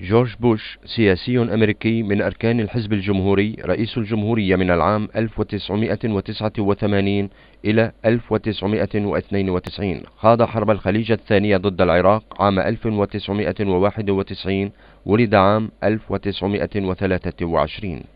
جورج بوش سياسي أمريكي من أركان الحزب الجمهوري رئيس الجمهورية من العام 1989 إلى 1992 خاض حرب الخليج الثانية ضد العراق عام 1991 ولد عام 1923